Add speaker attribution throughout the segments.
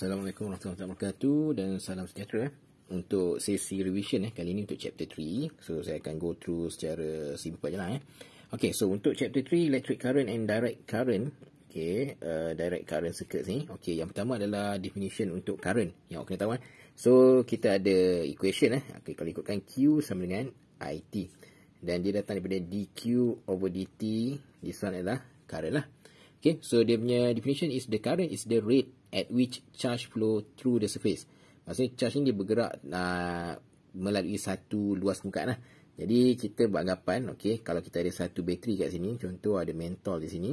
Speaker 1: Assalamualaikum warahmatullahi wabarakatuh dan salam sejahtera eh, Untuk sesi revision eh, kali ni untuk chapter 3 So saya akan go through secara simple je lah eh. Okay, so untuk chapter 3 electric current and direct current Okay, uh, direct current circuit ni Okay, yang pertama adalah definition untuk current Yang awak kena tahu eh. So kita ada equation eh. Okay, kalau ikutkan Q sama dengan IT Dan dia datang daripada DQ over DT This one adalah current lah Okay, so dia punya definition is the current is the rate at which charge flow through the surface. Maksudnya charge ni dia bergerak uh, melalui satu luas muka lah. Jadi kita buat anggapan, okay, kalau kita ada satu bateri kat sini, contoh ada mentol di sini.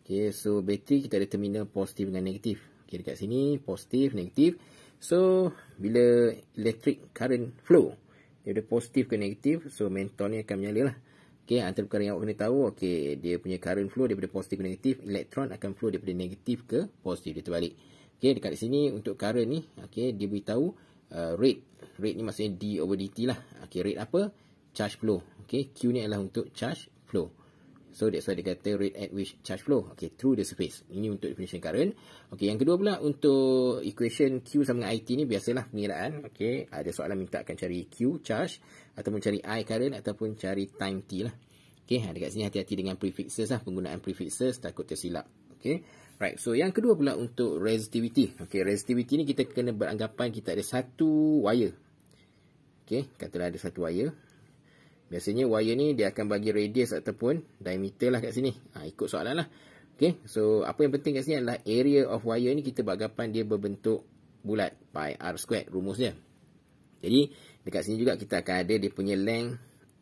Speaker 1: Okay, so bateri kita ada terminal positif dengan negatif. Okay, dekat sini positif, negatif. So, bila electric current flow, dia ada positif ke negatif, so mentol ni akan menyala lah. Okay, antara perkara yang awak kena tahu, okay, dia punya current flow daripada positif ke negatif, elektron akan flow daripada negatif ke positif, dia terbalik. Okey, dekat sini untuk current ni, okey, dia beritahu uh, rate. Rate ni maksudnya D over DT lah. Okey, rate apa? Charge flow. Okey, Q ni adalah untuk charge flow. So, that's why dia kata rate at which charge flow. Okey, through the surface. Ini untuk definition current. Okey, yang kedua pula untuk equation Q sama dengan IT ni biasalah pengiraan. Okey, ada soalan minta akan cari Q charge ataupun cari I current ataupun cari time T lah. Okey, ha, dekat sini hati-hati dengan prefixes lah. Penggunaan prefixes takut tersilap. Okey. Right, so yang kedua pula untuk resistivity. Okay, resistivity ni kita kena beranggapan kita ada satu wire. Okay, katalah ada satu wire. Biasanya wire ni dia akan bagi radius ataupun diameter lah kat sini. Ha, ikut soalan lah. Okay, so apa yang penting kat sini adalah area of wire ni kita beranggapan dia berbentuk bulat. Pi R squared rumusnya. Jadi, dekat sini juga kita akan ada dia punya length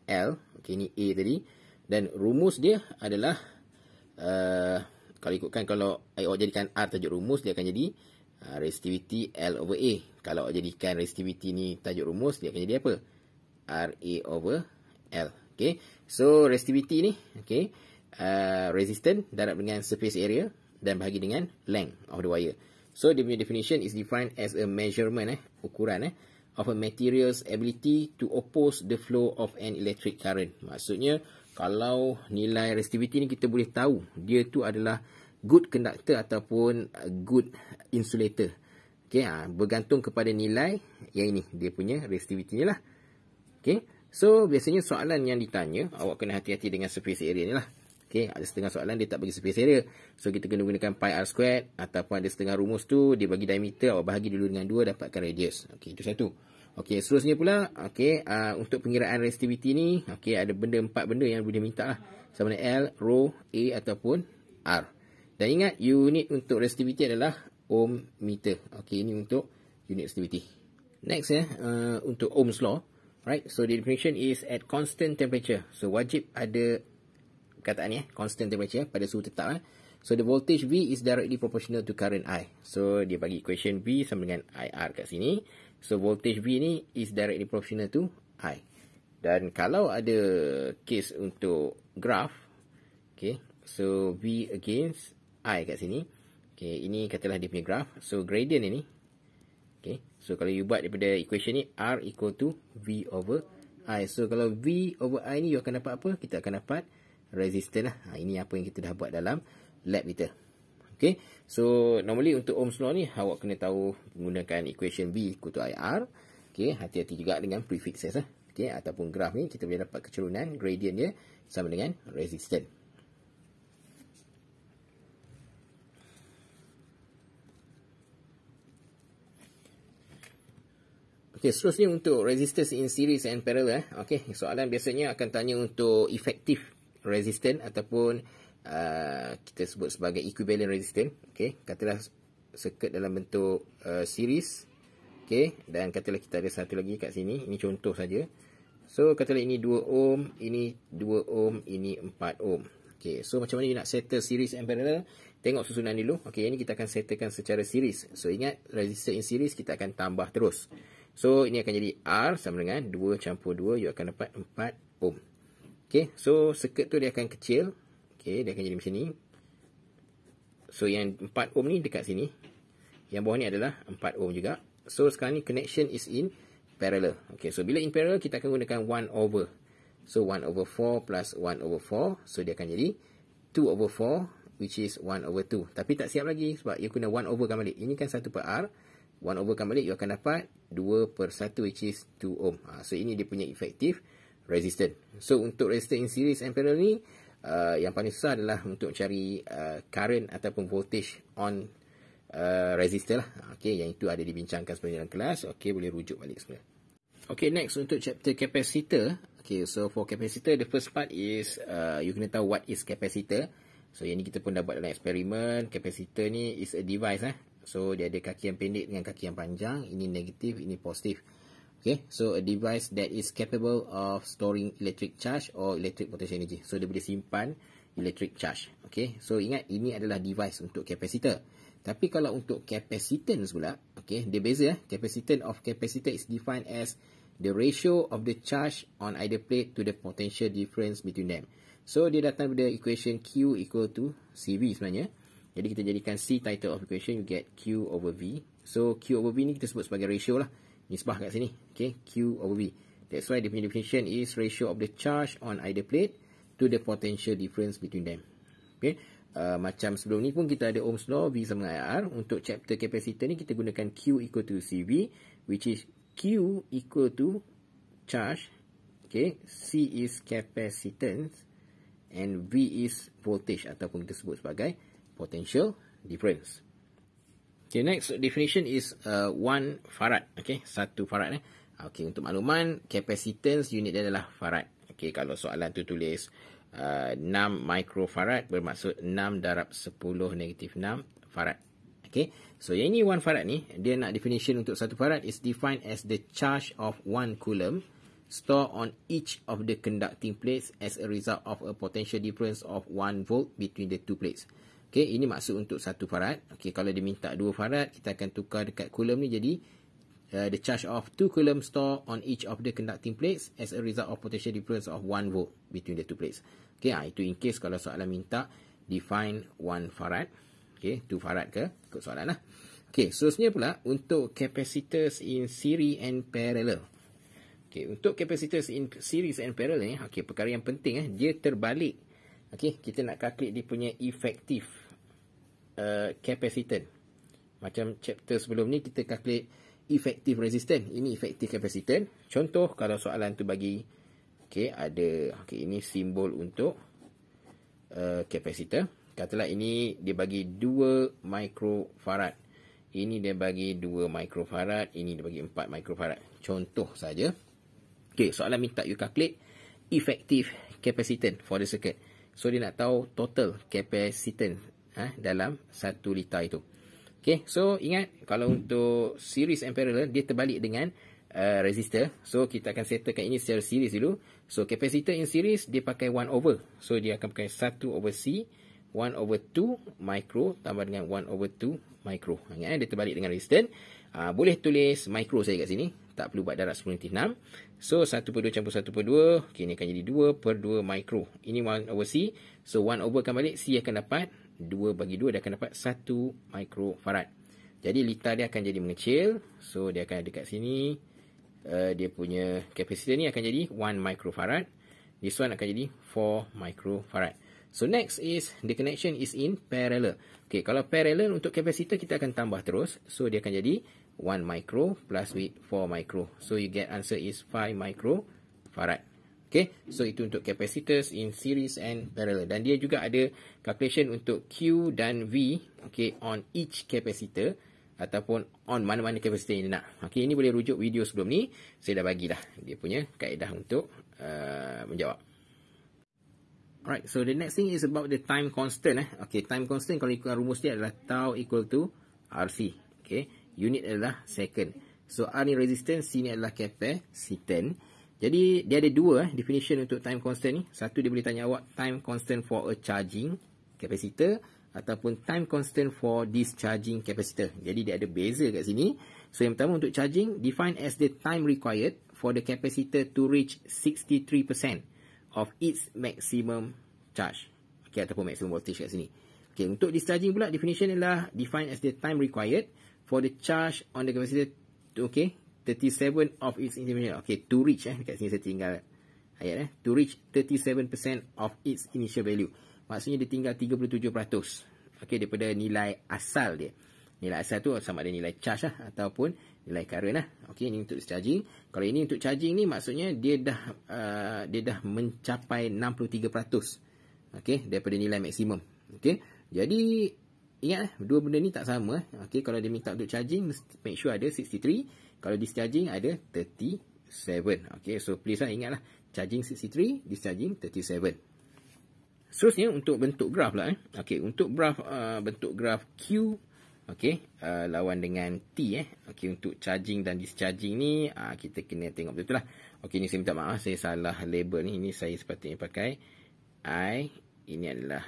Speaker 1: L. Okay, ni A tadi. Dan rumus dia adalah... Uh, kalau ikutkan kalau awak jadikan R tajuk rumus dia akan jadi uh, resistivity L over A. Kalau awak jadikan resistivity ni tajuk rumus dia akan jadi apa? R RA over L. Okay. So resistivity ni okay, uh, resistance darab dengan surface area dan bahagi dengan length of the wire. So the definition is defined as a measurement eh, ukuran eh, of a material's ability to oppose the flow of an electric current. Maksudnya kalau nilai resistivity ni kita boleh tahu dia tu adalah good conductor ataupun good insulator. Okay, ha, bergantung kepada nilai yang ini dia punya resistivity ni lah. Okay, so biasanya soalan yang ditanya awak kena hati-hati dengan surface area ni lah. Okay, ada setengah soalan dia tak bagi surface area. So kita kena gunakan pi r squared ataupun ada setengah rumus tu dia bagi diameter awak bahagi dulu dengan 2 dapatkan radius. Okay, itu satu. Okey, seterusnya pula, okey, uh, untuk pengiraan resistiviti ni, okey, ada benda empat benda yang boleh minta lah. Sama ada L, Rho, A ataupun R. Dan ingat, unit untuk resistiviti adalah ohm meter. Okey, ini untuk unit resistiviti. Next, eh, uh, untuk Ohm's Law. Right, so the definition is at constant temperature. So, wajib ada kataan ni, eh, constant temperature pada suhu tetap. Eh. So, the voltage V is directly proportional to current I. So, dia bagi equation V sama dengan IR kat sini. So voltage V ni is directly proportional to I. Dan kalau ada case untuk graph, okay, so V against I kat sini. Okay, ini katalah dia punya graph. So gradient ni, okay, so kalau you buat daripada equation ni, R equal to V over I. So kalau V over I ni, you akan dapat apa? Kita akan dapat resistor lah. Ha, ini apa yang kita dah buat dalam lab kita. Okay. So, normally untuk Ohm's Law ni, awak kena tahu menggunakan equation V equal to IR. Okay. Hati-hati juga dengan prefixes lah. Okay. Ataupun graf ni, kita boleh dapat kecerunan gradient dia sama dengan resistance. Okay, seterusnya untuk resistance in series and parallel. Eh. Okay, soalan biasanya akan tanya untuk effective resistance ataupun uh, uh, kita sebut sebagai equivalent resistance okey katalah circuit dalam bentuk uh, series okey dan katalah kita ada satu lagi kat sini ini contoh saja so katalah ini 2 ohm ini 2 ohm ini 4 ohm okey so macam mana nak settle series and parallel tengok susunan dulu okey ini kita akan settlekan secara series so ingat resistor in series kita akan tambah terus so ini akan jadi R sama dengan 2 campur 2 you akan dapat 4 ohm Okay, so circuit tu dia akan kecil Okay, dia akan jadi macam ni. So, yang 4 ohm ni dekat sini. Yang bawah ni adalah 4 ohm juga. So, sekarang ni connection is in parallel. Okay, so bila in parallel, kita akan gunakan 1 over. So, 1 over 4 plus 1 over 4. So, dia akan jadi 2 over 4, which is 1 over 2. Tapi tak siap lagi sebab you kena 1 over kan balik. Ini kan 1 per R. 1 over kan balik, you akan dapat 2 per 1, which is 2 ohm. Ah, so, ini dia punya efektif resistance. So, untuk resistor in series and parallel ni, uh, yang paling susah adalah untuk cari uh, current ataupun voltage on uh, resistor lah. Okay, yang itu ada dibincangkan sebenarnya dalam kelas. Okay, boleh rujuk balik sebenarnya. Okay, next untuk chapter capacitor. Okay, so for capacitor, the first part is uh, you kena tahu what is capacitor. So, yang ni kita pun dah buat dalam eksperimen. Capacitor ni is a device lah. Eh? So, dia ada kaki yang pendek dengan kaki yang panjang. Ini negatif, ini positif. Positif okay so a device that is capable of storing electric charge or electric potential energy so dia boleh simpan electric charge okay so ingat ini adalah device untuk kapasitor tapi kalau untuk kapasitans, pula okay dia beza eh Kapasitans of kapasitor is defined as the ratio of the charge on either plate to the potential difference between them so dia datang pada equation q equal to cv sebenarnya jadi kita jadikan c title of equation you get q over v so q over v ni kita sebut sebagai ratio lah nisbah kat sini. Okay, Q over V. That's why the definition is ratio of the charge on either plate to the potential difference between them. Okay, uh, macam sebelum ni pun kita ada Ohm's Law V sama dengan IR. Untuk chapter capacitor ni kita gunakan Q equal to CV which is Q equal to charge. Okay, C is capacitance and V is voltage ataupun kita sebut sebagai potential difference. Okay, next definition is uh, one farad. Okay, satu farad. Eh? Okay, untuk makluman, capacitance unit dia adalah farad. Okay, kalau soalan tu tulis uh, 6 microfarad bermaksud 6 darab 10 negatif 6 farad. Okay, so yang ini one farad ni, dia nak definition untuk satu farad is defined as the charge of one coulomb store on each of the conducting plates as a result of a potential difference of one volt between the two plates. Okey, ini maksud untuk satu farad. Okey, kalau dia minta dua farad, kita akan tukar dekat coulomb ni jadi uh, the charge of two coulomb store on each of the conducting plates as a result of potential difference of one volt between the two plates. Okey, ha, itu in case kalau soalan minta define one farad. Okey, two farad ke? Ikut soalan lah. Okey, seterusnya pula untuk capacitors in series and parallel. Okey, untuk capacitors in series and parallel ni, okey, perkara yang penting eh, dia terbalik Okey, kita nak calculate dia punya effective uh, capacitance. Macam chapter sebelum ni kita calculate effective resistance. Ini effective capacitance. Contoh kalau soalan tu bagi okey, ada okey ini simbol untuk uh, capacitor. Katalah ini dia bagi 2 microfarad. Ini dia bagi 2 microfarad, ini dia bagi 4 microfarad. Contoh saja. Okey, soalan minta you calculate effective capacitance for the circuit. So dia nak tahu total capacitance eh, dalam 1 liter itu. Okay, so ingat kalau untuk series and parallel dia terbalik dengan uh, resistor. So kita akan settlekan ini secara series dulu. So kapasitor in series dia pakai 1 over. So dia akan pakai 1 over C. 1 over 2 micro tambah dengan 1 over 2 micro. Ingat eh, dia terbalik dengan resistor. Uh, ah, boleh tulis micro saya kat sini. Tak perlu buat darat 10 inti 6. So, 1 per 2 campur 1 per 2. Okay, ini akan jadi 2 per 2 micro. Ini 1 over C. So, 1 over akan balik. C akan dapat 2 bagi 2. Dia akan dapat 1 micro farad. Jadi, litar dia akan jadi mengecil. So, dia akan dekat sini. Uh, dia punya kapasitor ni akan jadi 1 micro farad. This one akan jadi 4 micro farad. So next is the connection is in parallel. Okay, kalau parallel untuk kapasitor kita akan tambah terus. So dia akan jadi 1 micro plus with 4 micro. So you get answer is 5 micro farad. Okay, so itu untuk kapasitors in series and parallel. Dan dia juga ada calculation untuk Q dan V okay, on each capacitor ataupun on mana-mana kapasitor yang dia nak. Okay, ini boleh rujuk video sebelum ni. Saya dah bagilah dia punya kaedah untuk uh, menjawab. Alright, so the next thing is about the time constant. Eh. Okay, time constant kalau ikutkan rumus dia adalah tau equal to RC. Okay, unit adalah second. So, R ni resistance, C ni adalah C 10. Jadi, dia ada dua eh, definition untuk time constant ni. Satu, dia boleh tanya awak time constant for a charging capacitor ataupun time constant for discharging capacitor. Jadi, dia ada beza kat sini. So, yang pertama untuk charging, define as the time required for the capacitor to reach 63% of its maximum charge. Okay, ataupun maximum voltage kat sini. Okay, untuk discharging pula, definition ialah defined as the time required for the charge on the capacitor, okay, 37 of its initial, okay, to reach, eh, kat sini saya tinggal ayat, eh, to reach 37% of its initial value. Maksudnya, dia tinggal 37%, okay, daripada nilai asal dia nilai asal tu sama ada nilai charge lah ataupun nilai current lah. Okey ini untuk charging. Kalau ini untuk charging ni maksudnya dia dah uh, dia dah mencapai 63%. Okey daripada nilai maksimum. Okey. Jadi ingatlah dua benda ni tak sama. Okey kalau dia minta untuk charging make sure ada 63, kalau discharging ada 37. Okey so please lah ingatlah charging 63, discharging 37. Seterusnya untuk bentuk graf lah eh. Okey, untuk graf uh, bentuk graf Q Okey, uh, lawan dengan T eh. Okey, untuk charging dan discharging ni uh, kita kena tengok betul lah. Okey, ni saya minta maaf saya salah label ni. Ini saya sepatutnya pakai I. Ini adalah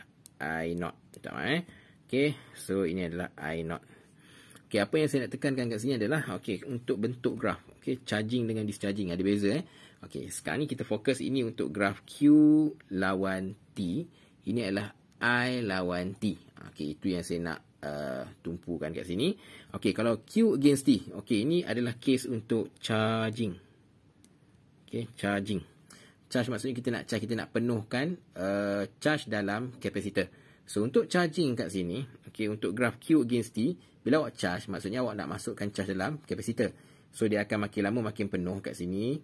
Speaker 1: I not. Tak apa eh. Okey, so ini adalah I not. Okey, apa yang saya nak tekankan kat sini adalah okey, untuk bentuk graf. Okey, charging dengan discharging ada beza eh. Okey, sekarang ni kita fokus ini untuk graf Q lawan T. Ini adalah I lawan T. Okey, itu yang saya nak uh, tumpukan kat sini. Okey, kalau Q against T. Okey, ini adalah case untuk charging. Okey, charging. Charge maksudnya kita nak charge, kita nak penuhkan uh, charge dalam kapasitor. So, untuk charging kat sini, okey, untuk graf Q against T, bila awak charge, maksudnya awak nak masukkan charge dalam kapasitor. So, dia akan makin lama makin penuh kat sini.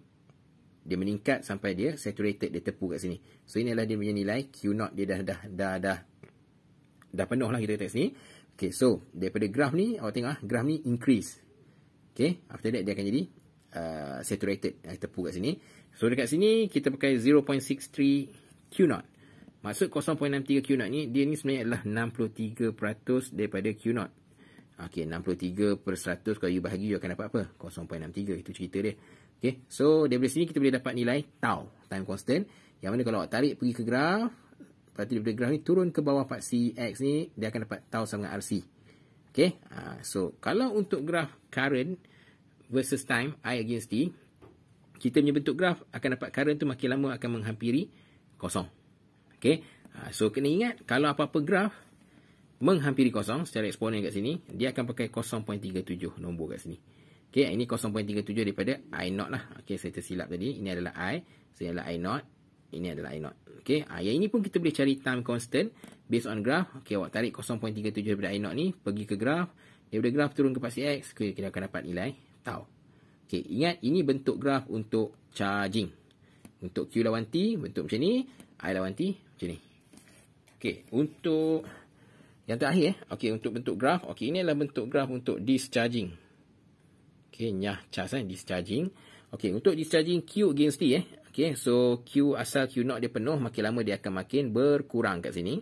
Speaker 1: Dia meningkat sampai dia saturated, dia tepu kat sini. So, inilah dia punya nilai Q0. Dia dah, dah, dah, dah, dah penuh lah kita kat sini. Okay, so daripada graf ni, awak tengok lah, graf ni increase. Okay, after that dia akan jadi uh, saturated. Saya ah, tepuk kat sini. So dekat sini, kita pakai 0.63 Q0. Maksud 0.63 Q0 ni, dia ni sebenarnya adalah 63% daripada Q0. Okay, 63 per 100 kalau you bahagi, you akan dapat apa? 0.63, itu cerita dia. Okay, so daripada sini kita boleh dapat nilai tau, time constant. Yang mana kalau awak tarik pergi ke graf, Lepas tu daripada graf ni turun ke bawah part CX ni, dia akan dapat tau sama RC. Okay. Ha, so, kalau untuk graf current versus time, I against t, kita punya bentuk graf akan dapat current tu makin lama akan menghampiri kosong. Okay. Ha, so, kena ingat kalau apa-apa graf menghampiri kosong secara eksponen kat sini, dia akan pakai 0.37 nombor kat sini. Okay. Ini 0.37 daripada I0 lah. Okay. Saya tersilap tadi. Ini adalah I. So, ini adalah I0. Ini adalah I0. Okay. Ha, yang ini pun kita boleh cari time constant based on graph. Okay, awak tarik 0.37 daripada I0 ni, pergi ke graph. Daripada graph turun ke pasti X, okay, kita akan dapat nilai tau. Okay, ingat ini bentuk graph untuk charging. Untuk Q lawan T, bentuk macam ni. I lawan T, macam ni. Okay, untuk yang terakhir eh. Okay, untuk bentuk graph. Okay, ini adalah bentuk graph untuk discharging. Okay, nyah charge eh, discharging. Okay, untuk discharging Q against T eh. Okay, so Q asal q not dia penuh, makin lama dia akan makin berkurang kat sini.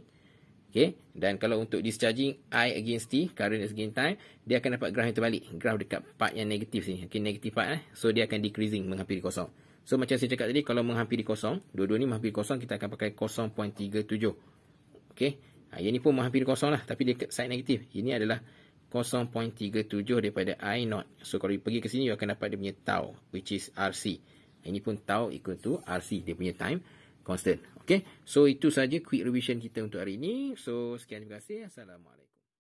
Speaker 1: Okay, dan kalau untuk discharging I against T, current against time, dia akan dapat graf yang terbalik. Graf dekat part yang negatif sini. Okay, negatif part eh. So, dia akan decreasing menghampiri kosong. So, macam saya cakap tadi, kalau menghampiri kosong, dua-dua ni menghampiri kosong, kita akan pakai 0.37. Okay, ha, yang ni pun menghampiri kosong lah. Tapi dia side negatif. Ini adalah 0.37 daripada i not. So, kalau pergi ke sini, you akan dapat dia punya tau, which is RC. Ini pun tau equal to RC. Dia punya time constant. Okay. So, itu saja quick revision kita untuk hari ini. So, sekian terima kasih. Assalamualaikum.